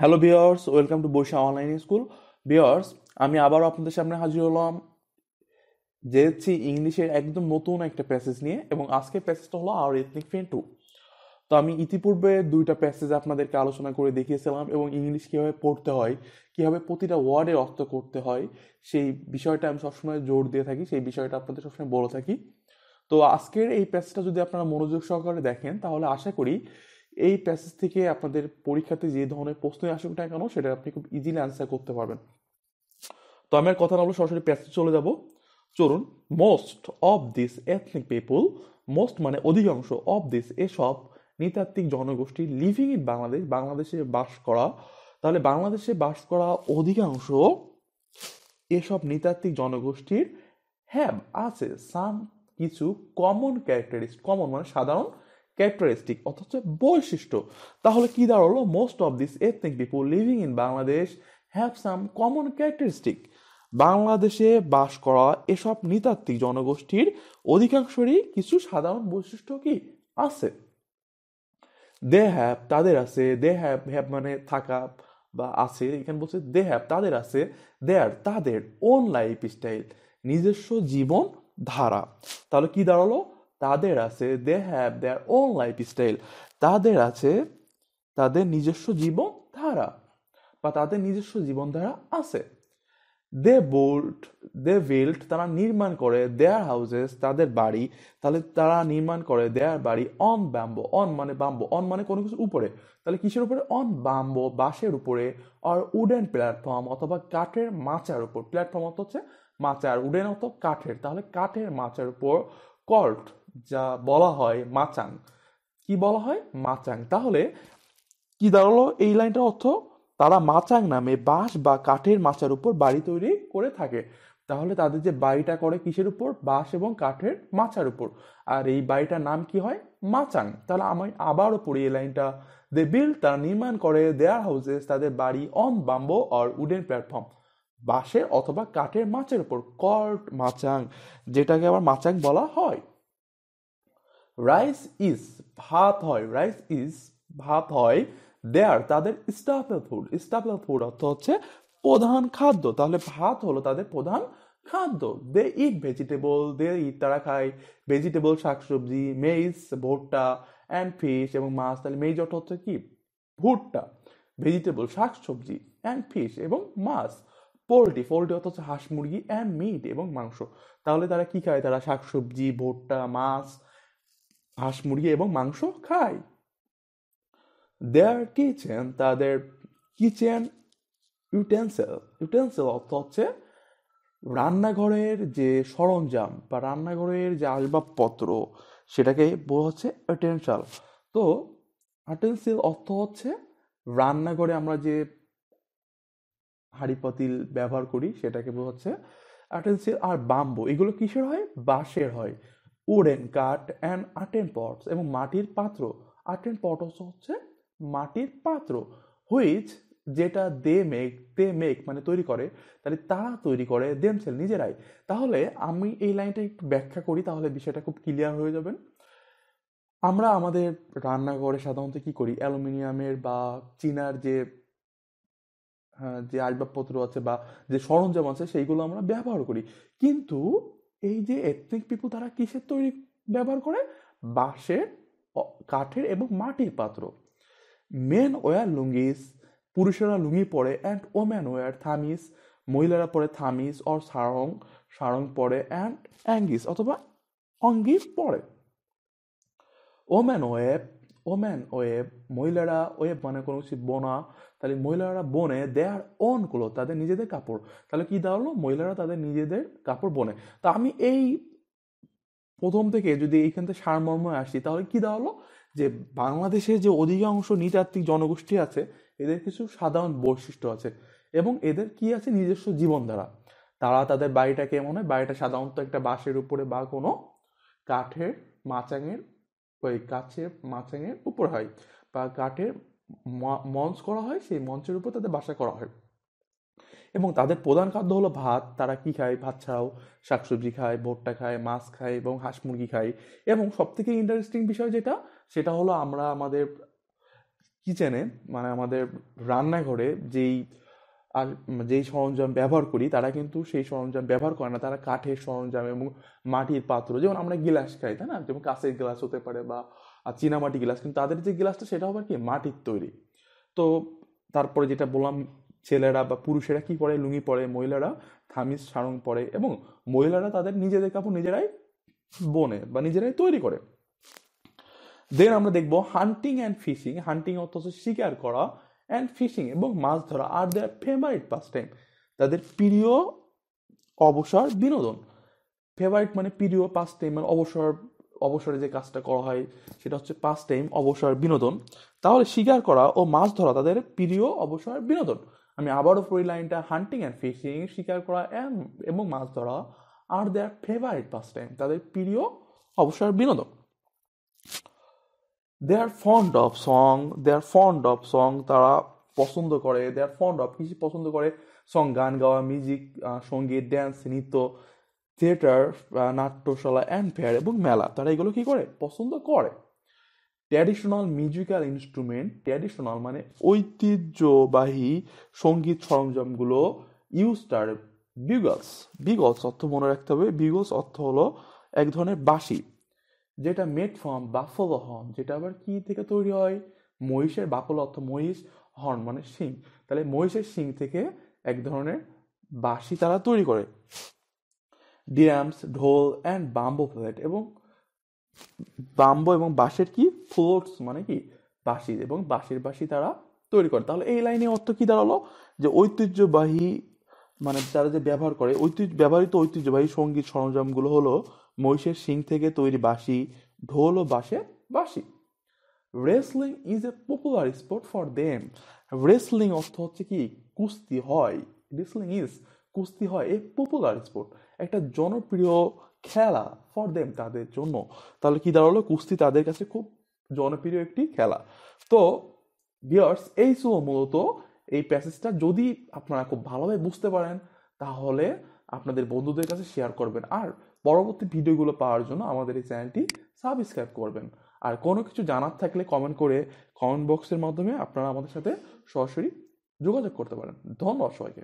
hello viewers welcome to বৈশা online school viewers আমি আবারও আপনাদের সামনে হাজির হলাম যেছি ইংলিশের একদম নতুন একটা প্যাসেজ নিয়ে এবং আজকের প্যাসেজটা হলো আওয়ার এথনিক ফ্রেন্ড টু তো আমি ইতিপূর্বে দুইটা প্যাসেজ আপনাদেরকে আলোচনা করে দেখিয়েছিলাম এবং ইংলিশ কীভাবে পড়তে হয় কীভাবে প্রতিটা ওয়ার্ডের অর্থ করতে হয় সেই বিষয়টা আমি সবসময় জোর দিয়ে থাকি সেই বিষয়টা আপনাদের সবসময় বলে থাকি তো আজকের এই প্যাসেজটা যদি আপনারা মনোযোগ সহকারে দেখেন তাহলে আশা করি এই প্যাসেজ থেকে আপনাদের পরীক্ষাতে যে ধরনের প্রশ্নই আসুক না কেন সেটা আপনি খুব ইজিলি অ্যান্সার করতে পারবেন তো আমি আর কথা না বলে সরাসরি প্যাসেজ চলে যাব চলুন most of this ethnic people most মানে অধিকাংশ অফ দিস এসব নৃতাত্ত্বিক জনগোষ্ঠী লিভিং ইন বাংলাদেশ বাংলাদেশে বাস করা তাহলে বাংলাদেশে বাস করা অধিকাংশ এসব নৃতাত্ত্বিক জনগোষ্ঠীর হ্যাভ আছে সাম কিছু কমন ক্যারেক্টারিস্ট কমন মানে সাধারণ ক্যারেক্টারিস্টিক অথচ বৈশিষ্ট্য তাহলে কি দাঁড়ালো most of this ethnic people living in Bangladesh have some common characteristic বাংলাদেশে বাস করা এসব নৃতাত্ত্বিক জনগোষ্ঠীর অধিকাংশই কিছু সাধারণ বৈশিষ্ট্য কি আছে দে হ্যাভ তাদের আছে দে হ্যাভ হ্যাভ মানে থাকা বা আছে এখানে বলছে দে হ্যাভ তাদের আছে দেয়ার তাদের ওন লাইফ স্টাইল নিজস্ব জীবন ধারা তাহলে কি দাঁড়ালো তাদের আছে they have their own style তাদের আছে তাদের নিজস্ব জীবন ধারা বা তাদের নিজস্ব জীবনধারা আছে দে বোল্ট দে বিল্ট তারা নির্মাণ করে দেয়ার হাউজেস তাদের বাড়ি তাহলে তারা নির্মাণ করে দেয়ার বাড়ি অন ব্যাম্বো অন মানে বাম্বো অন মানে কোনো কিছু উপরে তাহলে কিসের উপরে অন বাম্বো বাঁশের উপরে আর উডেন প্ল্যাটফর্ম অথবা কাঠের মাচার উপর প্ল্যাটফর্ম অত হচ্ছে মাচার উডেন অত কাঠের তাহলে কাঠের মাচার উপর কল্ট যা বলা হয় মাচাং কি বলা হয় মাচাং তাহলে কি দাঁড়ালো এই লাইনটার অর্থ তারা মাচাং নামে বাঁশ বা কাঠের মাচার উপর বাড়ি তৈরি করে থাকে তাহলে তাদের যে বাড়িটা করে কিসের উপর বাঁশ এবং কাঠের মাচার উপর আর এই বাড়িটার নাম কি হয় মাচাং তাহলে আমি আবারও পড়ি এই লাইনটা দে বিল তারা নির্মাণ করে দেয়ার হাউসেস তাদের বাড়ি অন বাম্বো আর উডেন প্ল্যাটফর্ম বাঁশের অথবা কাঠের মাচের উপর কর্ট মাচাং যেটাকে আবার মাচাং বলা হয় রাইস ইজ ভাত হয় রাইস ইজ ভাত হয় দেয়ার তাদের স্টাপল ফুড স্টাপল ফুড অর্থ হচ্ছে প্রধান খাদ্য তাহলে ভাত হলো তাদের প্রধান খাদ্য দে ইট ভেজিটেবল দে ইট তারা খায় ভেজিটেবল শাকসবজি মেজ ভুট্টা অ্যান্ড ফিশ এবং মাছ তাহলে মেইজ অর্থ হচ্ছে কি ভুট্টা ভেজিটেবল শাকসবজি অ্যান্ড ফিশ এবং মাছ পোলট্রি পোলট্রি অর্থ হচ্ছে হাঁস মুরগি অ্যান্ড মিট এবং মাংস তাহলে তারা কি খায় তারা শাকসবজি ভুট্টা মাছ হাঁস মুরগি এবং মাংস খায় দেয়ার কিচেন তাদের কিচেন ইউটেন্সেল ইউটেন্সেল অর্থ হচ্ছে রান্নাঘরের যে সরঞ্জাম বা রান্নাঘরের যে আসবাবপত্র সেটাকে বলা হচ্ছে ইউটেন্সাল তো ইউটেন্সিল অর্থ হচ্ছে রান্নাঘরে আমরা যে হাঁড়ি পাতিল ব্যবহার করি সেটাকে বলা হচ্ছে ইউটেন্সিল আর বাম্বু এগুলো কিসের হয় বাঁশের হয় উডেন কাঠ অ্যান্ড আর্টেন পটস এবং মাটির পাত্র আর্টেন পটস হচ্ছে মাটির পাত্র হুইচ যেটা দে মেক দে মেক মানে তৈরি করে তাহলে তারা তৈরি করে দেমসেল নিজেরাই তাহলে আমি এই লাইনটা একটু ব্যাখ্যা করি তাহলে বিষয়টা খুব ক্লিয়ার হয়ে যাবেন আমরা আমাদের রান্নাঘরে সাধারণত কি করি অ্যালুমিনিয়ামের বা চীনার যে হ্যাঁ, যে আসবাবপত্র আছে বা যে সরঞ্জাম আছে সেইগুলো আমরা ব্যবহার করি কিন্তু এই যে এথনিক পিপল তারা কিসের তৈরি ব্যবহার করে বাঁশের কাঠের এবং মাটির পাত্র মেন ওয়ার লুঙ্গিস পুরুষেরা লুঙ্গি পরে অ্যান্ড ওম্যান ওয়ার থামিস মহিলারা পরে থামিস অর সারং সারং পরে অ্যান্ড অ্যাঙ্গিস অথবা অঙ্গিস পরে ওম্যান ওয়েব ওম্যান ওয়েব মহিলারা ওয়েব মানে কোনো কিছু বোনা তাহলে মহিলারা বনে দেয়ার অন করলো তাদের নিজেদের কাপড় তাহলে কি দাঁড়ালো মহিলারা তাদের নিজেদের কাপড় বোনে তা আমি এই প্রথম থেকে যদি এইখান থেকে সারমর্ম আসি তাহলে কি দাঁড়ালো যে বাংলাদেশে যে অধিকাংশ নৃতাত্ত্বিক জনগোষ্ঠী আছে এদের কিছু সাধারণ বৈশিষ্ট্য আছে এবং এদের কি আছে নিজস্ব জীবনধারা তারা তাদের বাড়িটা কেমন হয় বাড়িটা সাধারণত একটা বাঁশের উপরে বা কোনো কাঠের মাচাঙের ওই কাছের মাচাঙের উপর হয় বা কাঠের মঞ্চ করা হয় সেই মঞ্চের উপর তাদের বাসা করা হয় এবং তাদের প্রধান খাদ্য হলো ভাত তারা কি খায় ভাত ছাড়াও শাকসবজি খায় ভুট্টা খায় মাছ খায় এবং হাঁস মুরগি খায় এবং সবথেকে ইন্টারেস্টিং বিষয় যেটা সেটা হলো আমরা আমাদের কিচেনে মানে আমাদের রান্নাঘরে যেই আর যেই সরঞ্জাম ব্যবহার করি তারা কিন্তু সেই সরঞ্জাম ব্যবহার করে না তারা কাঠের সরঞ্জাম এবং মাটির পাত্র যেমন আমরা গ্লাস খাই তাই না যেমন কাঁচের গ্লাস হতে পারে বা আর চীনামাটি গ্লাস কিন্তু তাদের যে গ্লাসটা সেটা হবে কি মাটির তৈরি তো তারপরে যেটা বললাম ছেলেরা বা পুরুষেরা কি পরে লুঙ্গি পরে মহিলারা থামিজ সারং পরে এবং মহিলারা তাদের নিজেদের কাপড় নিজেরাই বনে বা নিজেরাই তৈরি করে দেন আমরা দেখব হান্টিং অ্যান্ড ফিশিং হান্টিং অর্থ হচ্ছে শিকার করা অ্যান্ড ফিশিং এবং মাছ ধরা আর দেয়ার ফেভারিট পাস টাইম তাদের প্রিয় অবসর বিনোদন ফেভারিট মানে প্রিয় পাস টাইম মানে অবসর অবসরে যে কাজটা করা হয় সেটা হচ্ছে পাঁচ টাইম অবসর বিনোদন তাহলে শিকার করা ও মাছ ধরা তাদের প্রিয় অবসর বিনোদন আমি আবারও পড়ি লাইনটা হান্টিং অ্যান্ড ফিশিং শিকার করা এবং মাছ ধরা আর দেয়ার ফেভারিট পাস টাইম তাদের প্রিয় অবসর বিনোদন they are fond of song they are fond of song তারা পছন্দ করে দে আর ফন্ড অফ কিছু পছন্দ করে সং গান গাওয়া মিউজিক সঙ্গীত ড্যান্স নৃত্য থিয়েটার নাট্যশালা অ্যান্ড ফেয়ার এবং মেলা তারা এগুলো কি করে পছন্দ করে ট্র্যাডিশনাল মিউজিক্যাল ইনস্ট্রুমেন্ট ট্র্যাডিশনাল মানে ঐতিহ্যবাহী সঙ্গীত সরঞ্জামগুলো ইউস্টার বিগলস বিগলস অর্থ মনে রাখতে হবে বিগলস অর্থ হলো এক ধরনের বাঁশি যেটা মেড ফর্ম বাফল হর্ন যেটা আবার কি থেকে তৈরি হয় মহিষের বাফল অর্থ মহিষ হর্ন মানে শিং তাহলে মহিষের শিং থেকে এক ধরনের বাঁশি তারা তৈরি করে ডিরামস ঢোল অ্যান্ড বাম্বো ফ্লেট এবং বাম্বো এবং বাঁশের কি ফ্লোটস মানে কি বাঁশি এবং বাঁশির বাঁশি তারা তৈরি করে তাহলে এই লাইনে অর্থ কী দাঁড়ালো যে ঐতিহ্যবাহী মানে তারা যে ব্যবহার করে ঐতিহ্য ব্যবহৃত ঐতিহ্যবাহী সঙ্গীত সরঞ্জামগুলো হলো মহিষের শিং থেকে তৈরি বাঁশি ঢোল ও বাঁশের বাঁশি wrestling is a popular sport for them wrestling অর্থ হচ্ছে কি কুস্তি হয় রেসলিং ইজ কুস্তি হয় এ পপুলার স্পোর্ট একটা জনপ্রিয় খেলা ফর দেম তাদের জন্য তাহলে কি দাঁড়ালো কুস্তি তাদের কাছে খুব জনপ্রিয় একটি খেলা তো বিয়ার্স এই সো মূলত এই প্যাসেজটা যদি আপনারা খুব ভালোভাবে বুঝতে পারেন তাহলে আপনাদের বন্ধুদের কাছে শেয়ার করবেন আর পরবর্তী ভিডিওগুলো পাওয়ার জন্য আমাদের এই চ্যানেলটি সাবস্ক্রাইব করবেন আর কোনো কিছু জানার থাকলে কমেন্ট করে কমেন্ট বক্সের মাধ্যমে আপনারা আমাদের সাথে সরাসরি যোগাযোগ করতে পারেন ধন্যবাদ সবাইকে